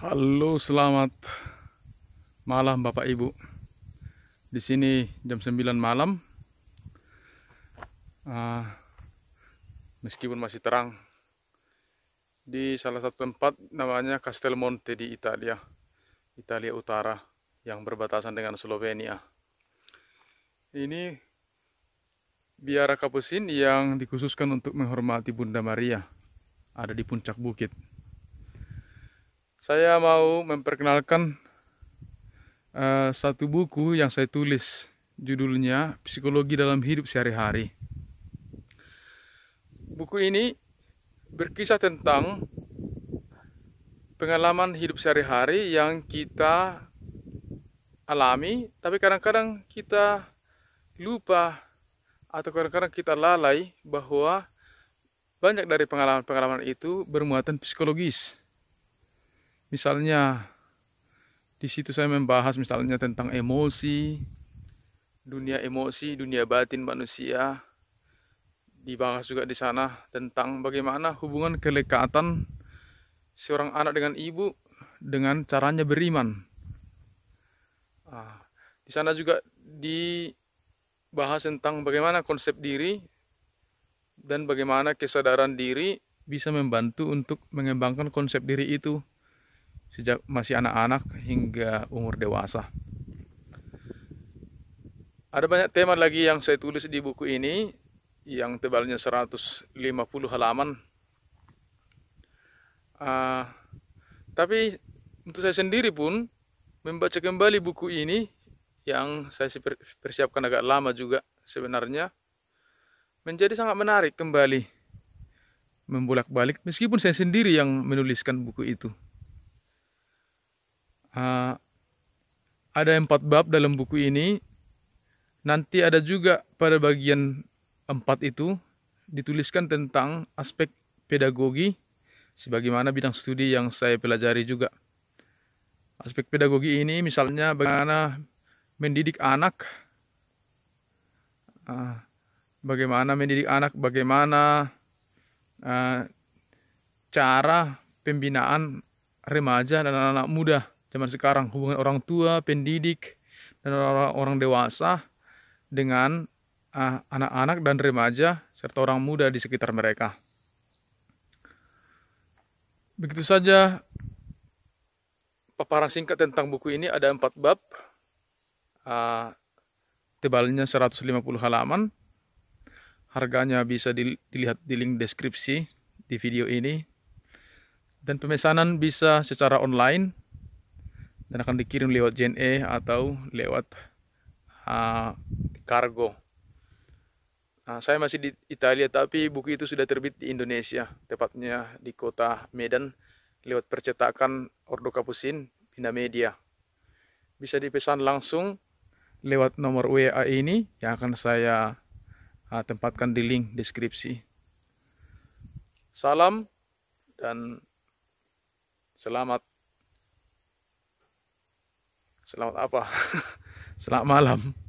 Halo, selamat malam Bapak Ibu. Di sini jam 9 malam. Uh, meskipun masih terang di salah satu tempat namanya Castel Monte di Italia, Italia Utara yang berbatasan dengan Slovenia. Ini biara kapusin yang dikhususkan untuk menghormati Bunda Maria ada di puncak bukit saya mau memperkenalkan uh, satu buku yang saya tulis judulnya Psikologi dalam Hidup Sehari-hari. Buku ini berkisah tentang pengalaman hidup sehari-hari yang kita alami, tapi kadang-kadang kita lupa atau kadang-kadang kita lalai bahwa banyak dari pengalaman-pengalaman itu bermuatan psikologis misalnya di situ saya membahas misalnya tentang emosi, dunia emosi, dunia batin manusia. Dibahas juga di sana tentang bagaimana hubungan kelekatan seorang anak dengan ibu dengan caranya beriman. Ah, di sana juga dibahas tentang bagaimana konsep diri dan bagaimana kesadaran diri bisa membantu untuk mengembangkan konsep diri itu sejak masih anak-anak hingga umur dewasa. Ada banyak tema lagi yang saya tulis di buku ini yang tebalnya 150 halaman. Uh, tapi untuk saya sendiri pun membaca kembali buku ini yang saya persiapkan agak lama juga sebenarnya menjadi sangat menarik kembali membolak-balik meskipun saya sendiri yang menuliskan buku itu. Eh, ada empat bab dalam buku ini. Nanti ada juga pada bagian empat itu dituliskan tentang aspek pedagogi sebagaimana bidang studi yang saya pelajari juga. Aspek pedagogi ini misalnya bagaimana mendidik anak, eh, bagaimana mendidik anak, bagaimana eh, cara pembinaan remaja dan anak-anak muda zaman sekarang hubungan orang tua, pendidik dan orang-orang dewasa dengan ah, anak-anak uh, dan remaja serta orang muda di sekitar mereka. Begitu saja paparan singkat tentang buku ini ada empat bab. Uh, tebalnya 150 halaman. Harganya bisa dilihat di link deskripsi di video ini. Dan pemesanan bisa secara online dan akan dikirim lewat JNE atau lewat uh, ah, kargo. Nah, saya masih di Italia, tapi buku itu sudah terbit di Indonesia, tepatnya di kota Medan, lewat percetakan Ordo Kapusin, Bina Media. Bisa dipesan langsung lewat nomor WA ini yang akan saya uh, tempatkan di link deskripsi. Salam dan selamat Selamat apa? Selamat malam.